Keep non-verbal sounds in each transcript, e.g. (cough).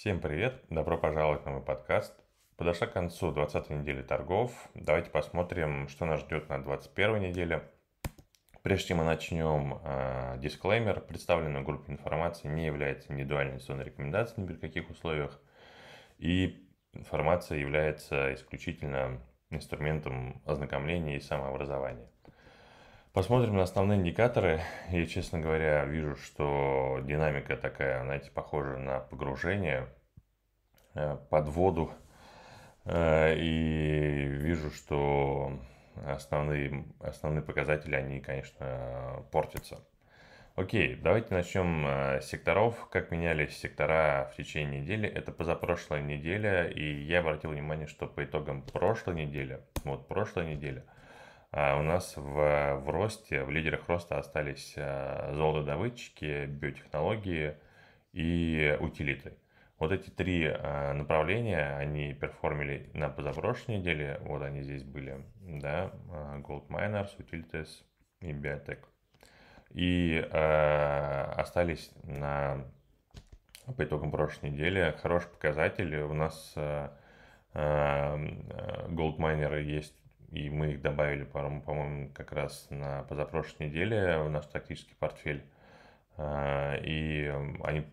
Всем привет, добро пожаловать на мой подкаст. Подошла к концу 20 недели торгов. Давайте посмотрим, что нас ждет на 21 неделе. Прежде чем мы начнем, э, дисклеймер. Представленная группа информации не является индивидуальной инвестиционной рекомендацией ни при каких условиях. И информация является исключительно инструментом ознакомления и самообразования. Посмотрим на основные индикаторы. Я, честно говоря, вижу, что динамика такая, знаете, похожа на погружение э, под воду. Э, и вижу, что основные, основные показатели, они, конечно, портятся. Окей, давайте начнем э, с секторов. Как менялись сектора в течение недели? Это позапрошлая неделя, и я обратил внимание, что по итогам прошлой недели, вот прошлой недели – а у нас в, в росте, в лидерах роста остались э, золотодобытчики, биотехнологии и утилиты. Вот эти три э, направления, они перформили на позапрошлой неделе, вот они здесь были, да, э, Gold Miners, Utilities и Biotech. И э, остались на, по итогам прошлой недели хороший показатель. У нас gold Goldminer есть и мы их добавили, по-моему, как раз на позапрошлой неделе в наш тактический портфель. А, и они,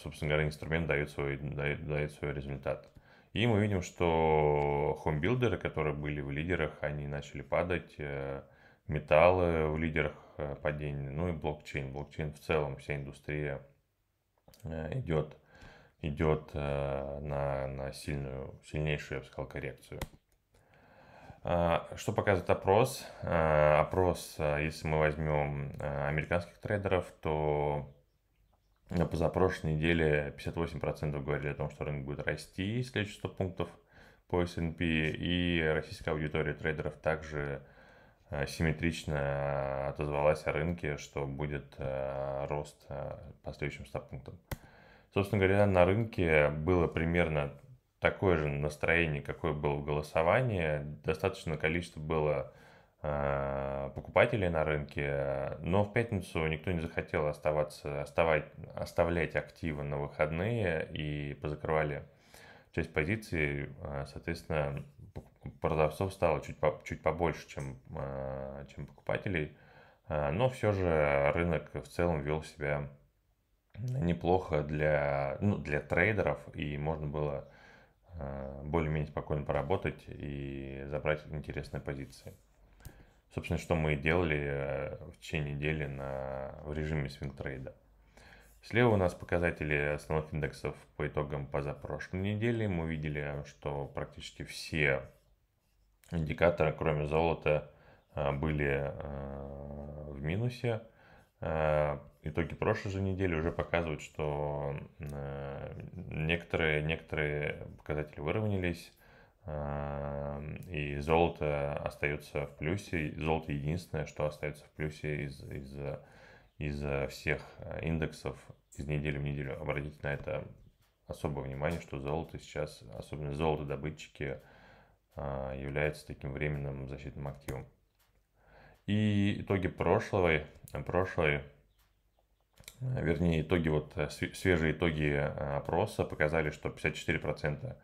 собственно говоря, инструмент дает свой, дает, дает свой результат. И мы видим, что хомбилдеры, которые были в лидерах, они начали падать, э, металлы в лидерах э, падения, ну и блокчейн. Блокчейн в целом, вся индустрия э, идет, идет на, на сильную, сильнейшую, я бы сказал, коррекцию. А, что показывает опрос? А, опрос, а, если мы возьмем американских трейдеров, то на позапрошлой неделе 58% говорили о том, что рынок будет расти следующие 100 пунктов по S&P, и российская аудитория трейдеров также симметрично отозвалась о рынке, что будет рост по следующим 100 пунктам. Собственно говоря, на рынке было примерно такое же настроение, какое было в голосовании. Достаточное количество было э, покупателей на рынке, но в пятницу никто не захотел оставаться, оставать, оставлять активы на выходные и позакрывали часть позиций, а, соответственно, продавцов стало чуть, по, чуть побольше, чем, э, чем покупателей, но все же рынок в целом вел себя неплохо для, ну, для трейдеров, и можно было Э, более-менее спокойно поработать и забрать интересные позиции. Собственно, что мы и делали э, в течение недели на, в режиме свинг трейда. Слева у нас показатели основных индексов по итогам позапрошлой недели. Мы видели, что практически все индикаторы, кроме золота, э, были в минусе. Э, итоги прошлой же недели уже показывают, что э, некоторые, некоторые показатели выровнялись, э, и золото остается в плюсе. Золото единственное, что остается в плюсе из, из, из всех индексов из недели в неделю. Обратите на это особое внимание, что золото сейчас, особенно золото добытчики является таким временным защитным активом. И итоги э, прошлой, прошлой э, вернее, итоги, вот э, свежие итоги опроса показали, что 54%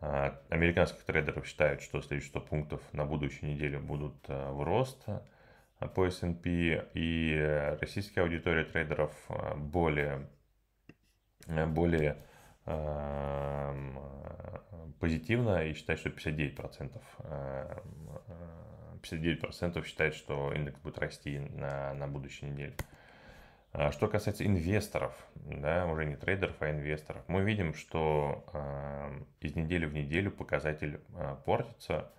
американских трейдеров считают, что следующие 100 пунктов на будущей неделе будут в рост по S&P, и российская аудитория трейдеров более, более позитивно и считает, что 59% 59% считает, что индекс будет расти на, на будущей неделе. А, что касается инвесторов, да, уже не трейдеров, а инвесторов, мы видим, что э, из недели в неделю показатель э, портится.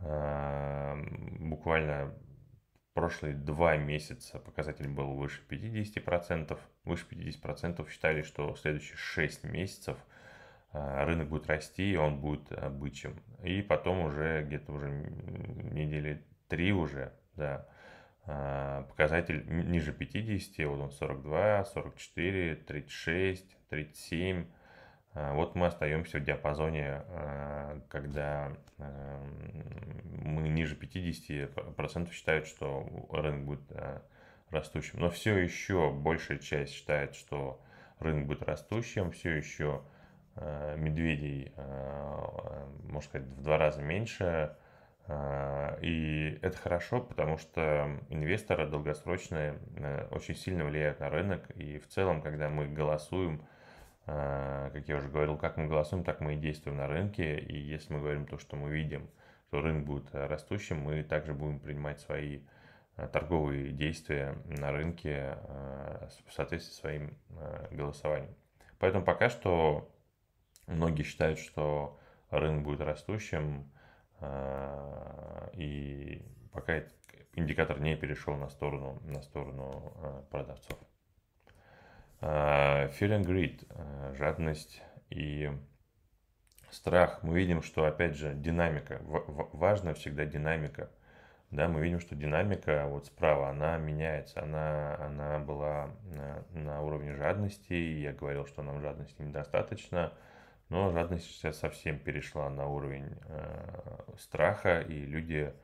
Э, буквально прошлые два месяца показатель был выше 50%. Выше 50% считали, что следующие 6 месяцев – Э, рынок будет расти, он будет бычьим. И потом уже где-то уже недели три уже, да, э, показатель ниже 50, вот он 42, 44, 36, 37. Вот мы остаемся в диапазоне, э, когда мы ниже 50% считают, что рынок будет растущим. Но все еще большая часть считает, что рынок будет растущим, все еще Э, медведей, э, э, можно сказать, в два раза меньше. И это хорошо, потому что инвесторы долгосрочные очень сильно влияют на рынок. И в целом, когда мы голосуем, как я уже говорил, как мы голосуем, так мы и действуем на рынке. И если мы говорим то, что мы видим, что рынок будет растущим, мы также будем принимать свои торговые действия на рынке в соответствии с своим голосованием. Поэтому пока что Многие считают, что рынок будет растущим, а, и пока этот индикатор не перешел на сторону, на сторону а, продавцов. А, fear and greed, жадность и страх. Мы видим, что, опять же, динамика. Важна всегда динамика. Да, мы видим, что динамика вот справа, она меняется. Она, она была на, на уровне жадности. Я говорил, что нам жадности недостаточно. Но жадность сейчас совсем перешла на уровень э, страха, и люди,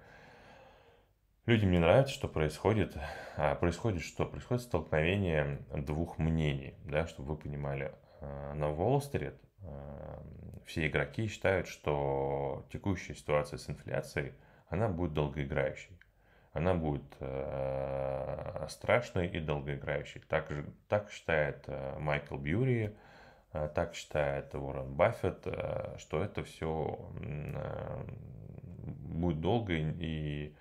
людям не нравится, что происходит. А происходит что? Происходит столкновение двух мнений, да, чтобы вы понимали. Э, на Wall Street э, все игроки считают, что текущая ситуация с инфляцией, она будет долгоиграющей. Она будет э, страшной и долгоиграющей. Так, же, так считает э, Майкл Бьюри, Э, так считает Уоррен Баффет, э, что это все э, будет долго и,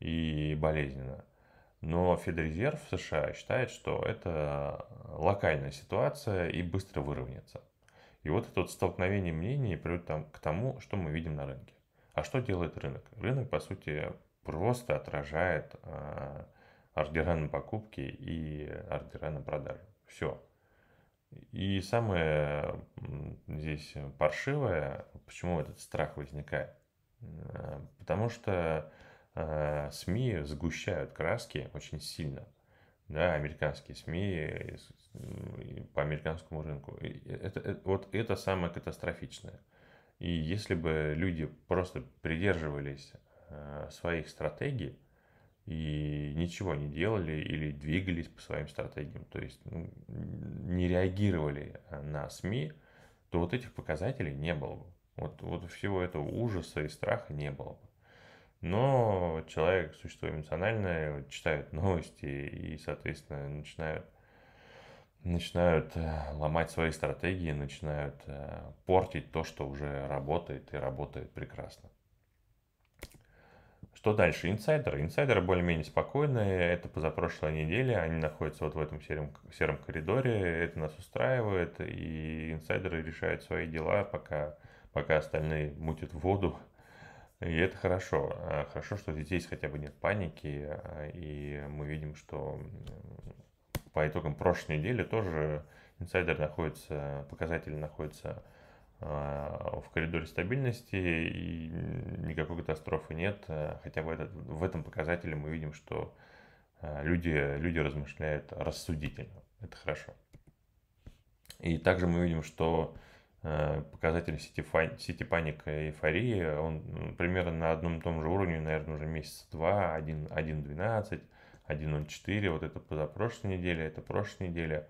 и болезненно. Но Федрезерв США считает, что это локальная ситуация и быстро выровняется. И вот это вот столкновение мнений приводит там, к тому, что мы видим на рынке. А что делает рынок? Рынок, по сути, просто отражает э, ордера на покупки и ордера на продажу. Все. И самое здесь паршивое, почему этот страх возникает. Э, потому что э, СМИ сгущают краски очень сильно. Да, американские СМИ по американскому рынку. Это, это, вот это самое катастрофичное. И если бы люди просто придерживались э, своих стратегий, и ничего не делали или двигались по своим стратегиям, то есть ну, не реагировали э, на СМИ, то вот этих показателей не было бы. Вот, вот всего этого ужаса и страха не было бы. Но человек, существо эмоциональное, читает (laughs) новости и, соответственно, начинают, начинают э, ломать свои стратегии, начинают э, портить то, что уже работает и работает прекрасно. Что дальше? Инсайдеры. Инсайдеры более-менее спокойные. Это позапрошлой неделе. Они находятся вот в этом сером, сером коридоре. Это нас устраивает. И инсайдеры решают свои дела, пока, пока остальные мутят воду. И это хорошо. А хорошо, что здесь хотя бы нет паники. И мы видим, что по итогам прошлой недели тоже инсайдер находится, показатели находятся Э, в коридоре стабильности и никакой катастрофы нет. Э, хотя бы этот, в этом показателе мы видим, что э, люди, люди размышляют рассудительно. Это хорошо. И также мы видим, что показатель сети, сети паника и эйфории, он ну, примерно на одном и том же уровне, наверное, уже месяца два, 1.12, 1.04, вот это позапрошлой неделе, это прошлой неделе.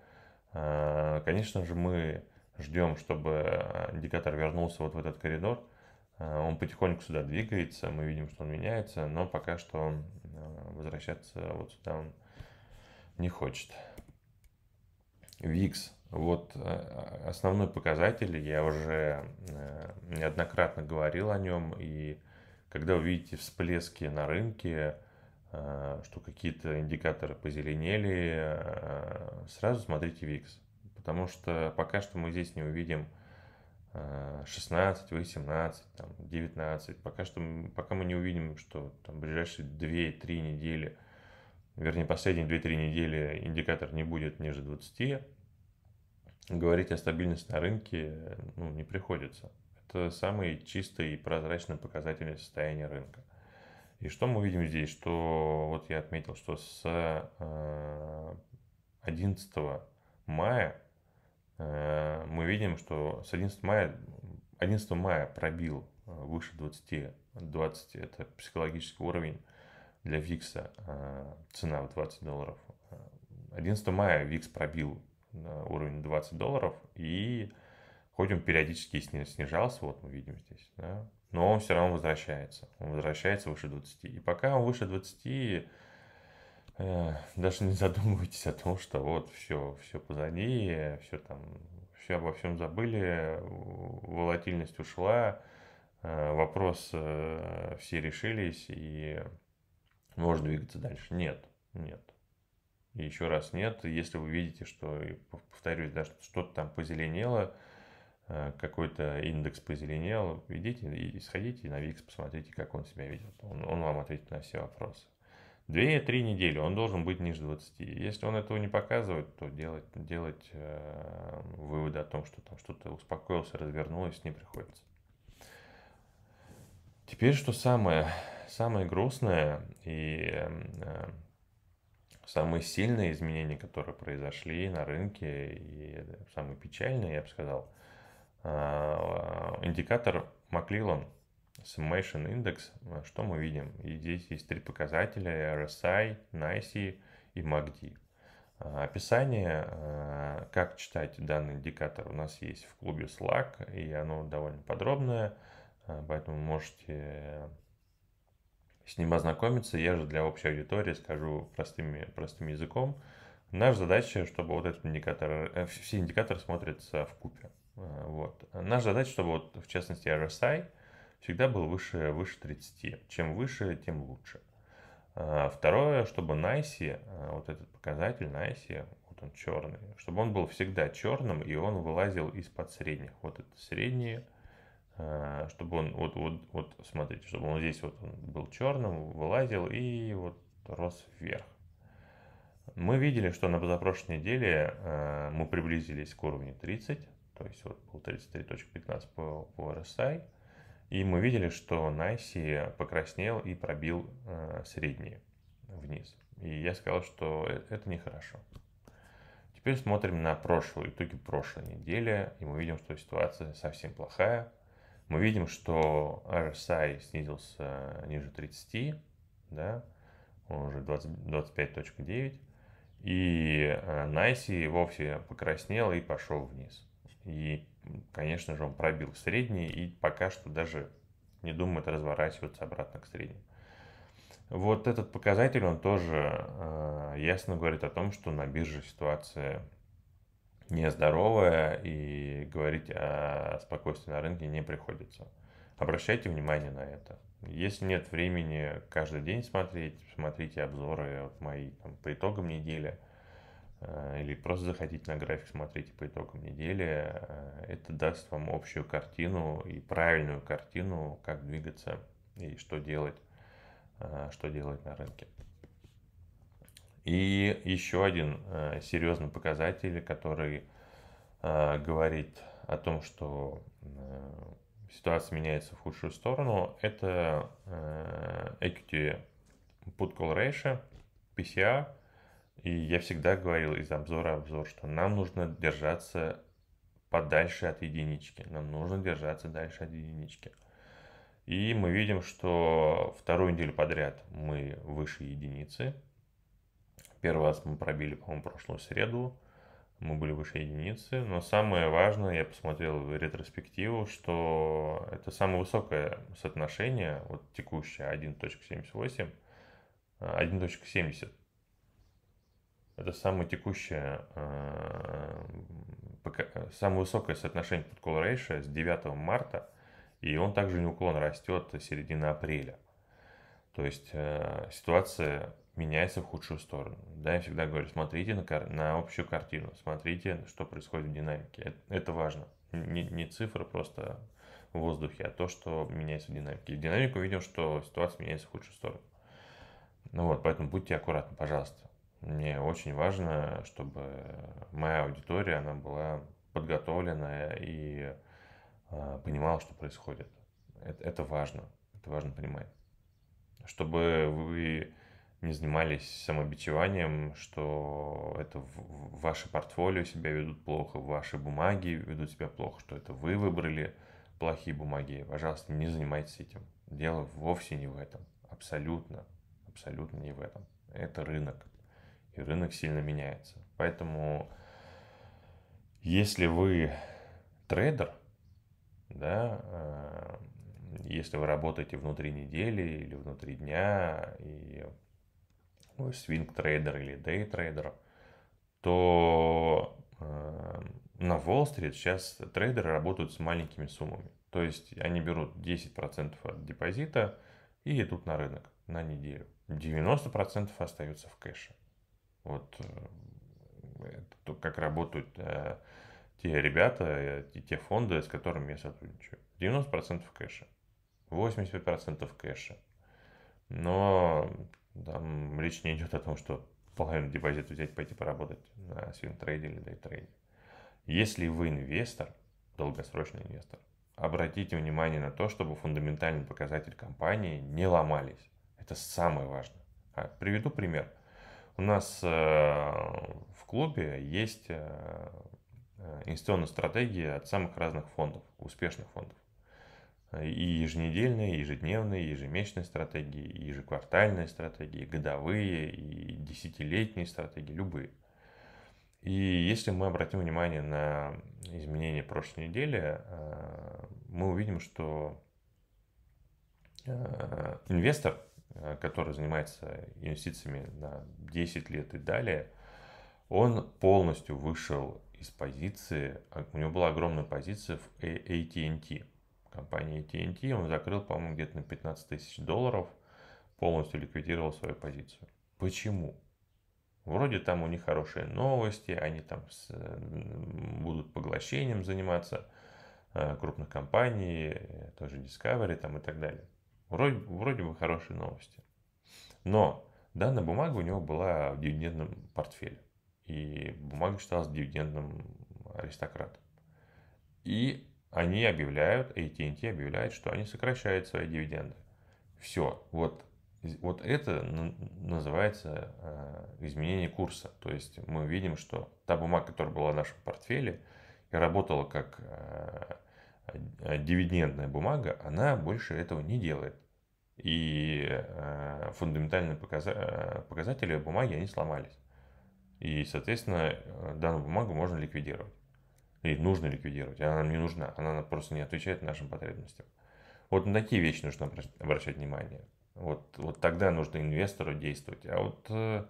Конечно же, мы ждем, чтобы э, индикатор вернулся вот в этот коридор. Э, он потихоньку сюда двигается, мы видим, что он меняется, но пока что э, возвращаться вот сюда он не хочет. VIX. Вот основной показатель, я уже неоднократно говорил о нем, и когда вы видите всплески на рынке, что какие-то индикаторы позеленели, сразу смотрите VIX потому что пока что мы здесь не увидим 16, э, 18, там, 19. Пока что, пока мы не увидим, что там ближайшие 2-3 недели, вернее, последние 2-3 недели индикатор не будет ниже 20, говорить о стабильности на рынке ну, не приходится. Это самый чистый и прозрачный показатель состояния рынка. И что мы видим здесь? Что вот я отметил, что с 11 э, мая Э, мы видим, что с 11 мая, 11 мая пробил э, выше 20, 20 это психологический уровень для ВИКСа, э, цена в 20 долларов. 11 мая ВИКС пробил уровень 20 долларов, и хоть он периодически снижался, вот мы видим здесь, да, но он все равно возвращается, он возвращается выше 20. И пока он выше 20, Э, даже не задумывайтесь о том, что вот все, все позади, все там, все обо всем забыли, волатильность ушла, э, вопрос э, все решились и можно двигаться дальше. Нет, нет. И еще раз нет, если вы видите, что, повторюсь, да, что-то там позеленело, какой-то индекс позеленел, идите и сходите на ВИКС, посмотрите, как он себя ведет. Он, он вам ответит на все вопросы. 2-3 недели он должен быть ниже 20. Если он этого не показывает, то делать, делать э, выводы о том, что там что-то успокоился, развернулось, не приходится. Теперь, что самое, самое грустное и э, самые сильные изменения, которые произошли на рынке, и самые печальные, я бы сказал, э, индикатор Маклилан – Summation индекс, э, что мы видим? И здесь есть три показателя RSI, NICE и MACD. А, описание, э, как читать данный индикатор, у нас есть в клубе Slack, и оно довольно подробное, э, поэтому можете с ним ознакомиться. Я же для общей аудитории скажу простыми, простым языком. Наша задача, чтобы вот этот индикатор, все индикаторы смотрятся в купе. Вот. Наша задача, чтобы вот в частности RSI – всегда был выше, выше 30. Чем выше, тем лучше. А, второе, чтобы Найси, а, вот этот показатель Найси, вот он черный, чтобы он был всегда черным и он вылазил из-под средних. Вот это средние, а, чтобы он, вот, вот, вот, смотрите, чтобы он здесь вот он был черным, вылазил и вот рос вверх. Мы видели, что на позапрошлой неделе мы приблизились к уровню 30, то есть вот был 33.15 по, по RSI. И мы видели, что Найси покраснел и пробил э, средние вниз. И я сказал, что э, это нехорошо. Теперь смотрим на прошлые итоги прошлой недели, и мы видим, что ситуация совсем плохая. Мы видим, что RSI снизился э, ниже 30, да, он уже 25.9, и э, Найси вовсе покраснел и пошел вниз. И конечно же, он пробил средний и пока что даже не думает разворачиваться обратно к среднему. Вот этот показатель, он тоже э, ясно говорит о том, что на бирже ситуация нездоровая и говорить о спокойствии на рынке не приходится. Обращайте внимание на это. Если нет времени каждый день смотреть, смотрите обзоры вот мои там, по итогам недели – Э, или просто заходите на график, смотрите по итогам недели, э, это даст вам общую картину и правильную картину, как двигаться и что делать, э, что делать на рынке. И еще один серьезный показатель, который говорит о том, что ситуация меняется в худшую сторону, это equity put call ratio, PCR. И я всегда говорил из обзора в обзор, что нам нужно держаться подальше от единички. Нам нужно держаться дальше от единички. И мы видим, что вторую неделю подряд мы выше единицы. Первый раз мы пробили, по-моему, прошлую среду. Мы были выше единицы. Но самое важное, я посмотрел в ретроспективу, что это самое высокое соотношение, вот текущее 1.78, 1.70 это самое текущее, э, э, самое высокое соотношение под call ratio с 9 марта, и он также неуклон растет с середины апреля. То есть э, ситуация меняется в худшую сторону. Да, я всегда говорю, смотрите на, кар- на общую картину, смотрите, что происходит в динамике. Это, это важно. Не, не цифры просто в воздухе, а то, что меняется в динамике. И в динамику видим, что ситуация меняется в худшую сторону. Ну вот, поэтому будьте аккуратны, пожалуйста. Мне очень важно, чтобы моя аудитория, она была подготовлена и а, понимала, что происходит. Это, это важно, это важно понимать. Чтобы вы не занимались самобичеванием, что это в ваши портфолио себя ведут плохо, ваши бумаги ведут себя плохо, что это вы выбрали плохие бумаги. Пожалуйста, не занимайтесь этим. Дело вовсе не в этом. Абсолютно, абсолютно не в этом. Это рынок и рынок сильно меняется. Поэтому, если вы трейдер, да, э, если вы работаете внутри недели или внутри дня, и вы свинг-трейдер или дей-трейдер, то э, на Уолл-стрит сейчас трейдеры работают с маленькими суммами. То есть они берут 10% от депозита и идут на рынок на неделю. 90% остаются в кэше. Вот э, это, как работают э, те ребята, и э, те фонды, с которыми я сотрудничаю. 90% кэша, 85% кэша. Но там речь не идет о том, что половину депозита взять, пойти поработать на свинтрейде или дейтрейде. Если вы инвестор, долгосрочный инвестор, обратите внимание на то, чтобы фундаментальные показатели компании не ломались. Это самое важное. А, приведу пример. У нас э, в клубе есть э, э, инвестиционная стратегии от самых разных фондов, успешных фондов. И еженедельные, и ежедневные, и ежемесячные стратегии, и ежеквартальные стратегии, и годовые, и десятилетние стратегии, любые. И если мы обратим внимание на изменения прошлой недели, мы увидим, что инвестор – Э, который занимается инвестициями на 10 лет и далее, он полностью вышел из позиции, а, у него была огромная позиция в э, AT&T, компании AT&T, он закрыл, по-моему, где-то на 15 тысяч долларов, полностью ликвидировал свою позицию. Почему? Вроде там у них хорошие новости, они там с, э, будут поглощением заниматься крупных компаний, тоже Discovery там и так далее. Вроде, вроде бы хорошие новости. Но данная бумага у него была в дивидендном портфеле. И бумага считалась дивидендным аристократом. И они объявляют, AT&T объявляет, что они сокращают свои дивиденды. Все, вот, вот это называется э, изменение курса. То есть мы видим, что та бумага, которая была в нашем портфеле и работала как э, а, дивидендная бумага, она больше этого не делает. И э, фундаментальные показа э, показатели бумаги, они сломались. И, соответственно, э, данную бумагу можно ликвидировать. И нужно ликвидировать. Она нам не нужна. Она просто не отвечает нашим потребностям. Вот на такие вещи нужно обращать внимание. Вот, вот тогда нужно инвестору действовать. А вот э,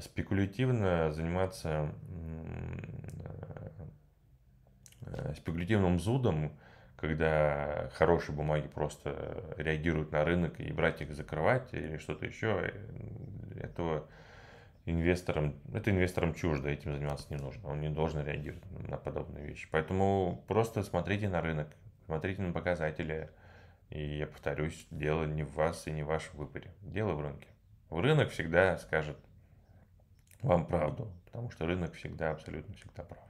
спекулятивно заниматься Э, спекулятивным зудом, когда хорошие бумаги просто реагируют на рынок и брать их закрывать или что-то еще, э, этого инвесторам, это инвесторам чуждо, этим заниматься не нужно. Он не должен реагировать на подобные вещи. Поэтому просто смотрите на рынок, смотрите на показатели. И я повторюсь, дело не в вас и не в вашем выборе. Дело в рынке. в Рынок всегда скажет вам правду, потому что рынок всегда, абсолютно всегда прав.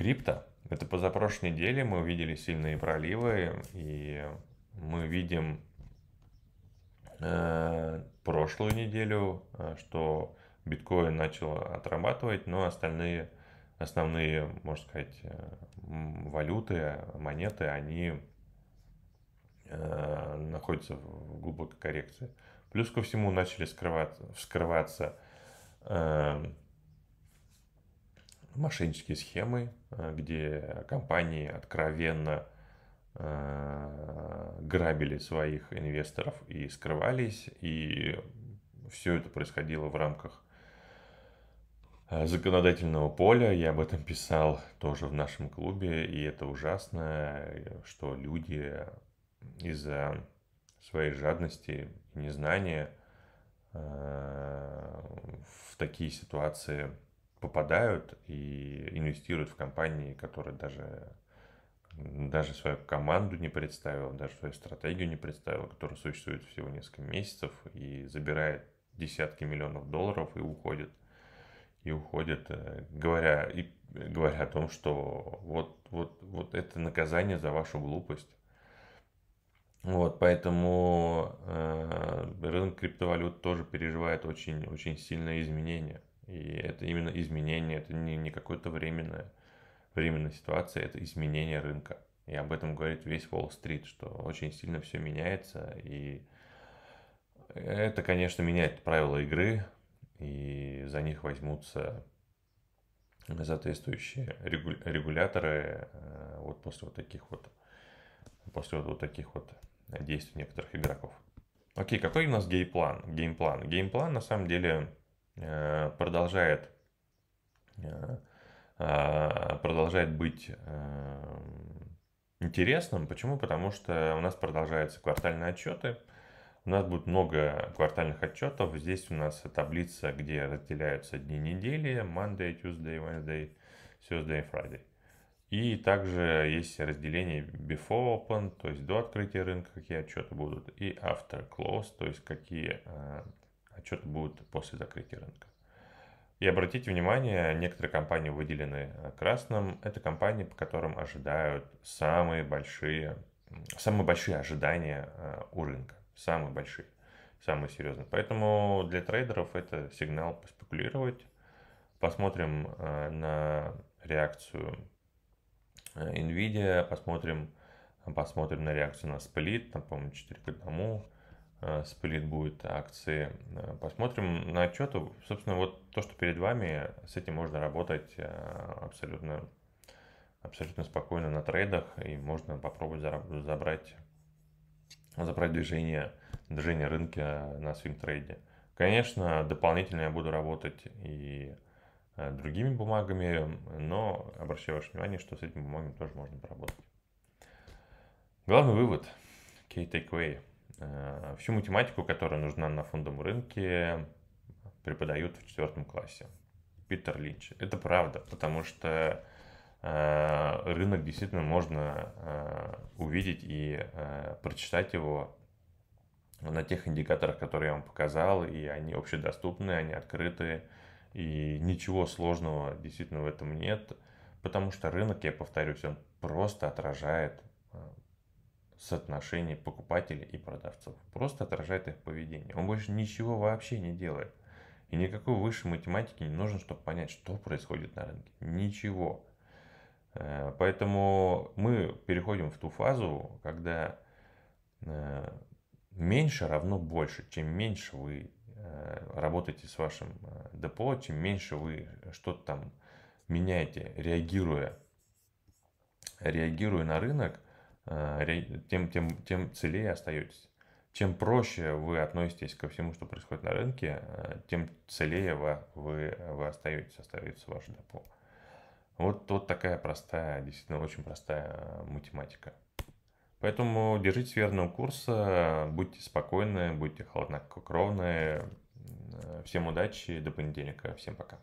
Крипто. Это позапрошлой неделе мы увидели сильные проливы, и мы видим э, прошлую неделю, э, что биткоин начал отрабатывать, но остальные основные, можно сказать, э, валюты, монеты, они э, находятся в глубокой коррекции. Плюс ко всему начали скрываться, вскрываться э, мошеннические схемы, э, где компании откровенно э, грабили своих инвесторов и скрывались, и все это происходило в рамках э, законодательного поля. Я об этом писал тоже в нашем клубе, и это ужасно, что люди из-за своей жадности и незнания в такие ситуации попадают и инвестируют в компании, которые даже даже свою команду не представил, даже свою стратегию не представил, которая существует всего несколько месяцев и забирает десятки миллионов долларов и уходит. И уходит, э, говоря, и говоря о том, что вот, вот, вот это наказание за вашу глупость. Вот, поэтому э, рынок криптовалют тоже переживает очень, очень сильное изменение. И это именно изменение, это не, не какое-то временное, временная ситуация, это изменение рынка. И об этом говорит весь Уолл-стрит, что очень сильно все меняется. И это, конечно, меняет правила игры, и за них возьмутся соответствующие регуляторы э, вот после вот таких вот после вот, вот таких вот действий некоторых игроков. Окей, какой у нас гей-план гей-план Геймплан. план на самом деле Э, продолжает, э, а, продолжает быть э, интересным. Почему? Потому что у нас продолжаются квартальные отчеты. У нас будет много квартальных отчетов. Здесь у нас таблица, где разделяются дни недели. Monday, Tuesday, Wednesday, Thursday, Friday. И также есть разделение before open, то есть до открытия рынка, какие отчеты будут, и after close, то есть какие отчеты а будут после закрытия рынка. И обратите внимание, некоторые компании выделены э, красным. Это компании, по которым ожидают самые большие, самые большие ожидания э, у рынка. Самые большие, самые серьезные. Поэтому для трейдеров это сигнал поспекулировать. Посмотрим э, на реакцию NVIDIA, посмотрим, посмотрим на реакцию на сплит, там, по-моему, 4 к 1. Э, сплит будет акции. Э, посмотрим на отчеты. Собственно, вот то, что перед вами, с этим можно работать э, абсолютно, абсолютно спокойно на трейдах и можно попробовать забрать, забрать движение, движение рынка на своем трейде. Конечно, дополнительно я буду работать и другими бумагами, но обращаю ваше внимание, что с этими бумагами тоже можно поработать. Главный вывод – key takeaway – Э, всю математику, которая нужна на фондовом рынке, преподают в четвертом классе. Питер Линч. Это правда, потому что э, рынок действительно можно э, увидеть и прочитать его на тех индикаторах, которые я вам показал, и они общедоступны, они открыты, и ничего сложного действительно в этом нет, потому что рынок, я повторюсь, он просто отражает соотношение покупателей и продавцов. Просто отражает их поведение. Он больше ничего вообще не делает. И никакой высшей математики не нужно, чтобы понять, что происходит на рынке. Ничего. Э, поэтому мы переходим в ту фазу, когда э, меньше равно больше. Чем меньше вы э, работаете с вашим депо, чем меньше вы что-то там меняете, реагируя, реагируя на рынок – Э, тем, тем, тем целее остаетесь. Чем проще вы относитесь ко всему, что происходит на рынке, э, тем целее вы, вы, вы остаетесь, остается ваше депо. Вот, вот такая простая, действительно очень простая э, математика. Поэтому держитесь верного курса, будьте спокойны, будьте холоднокровны. Всем удачи, до понедельника, всем пока.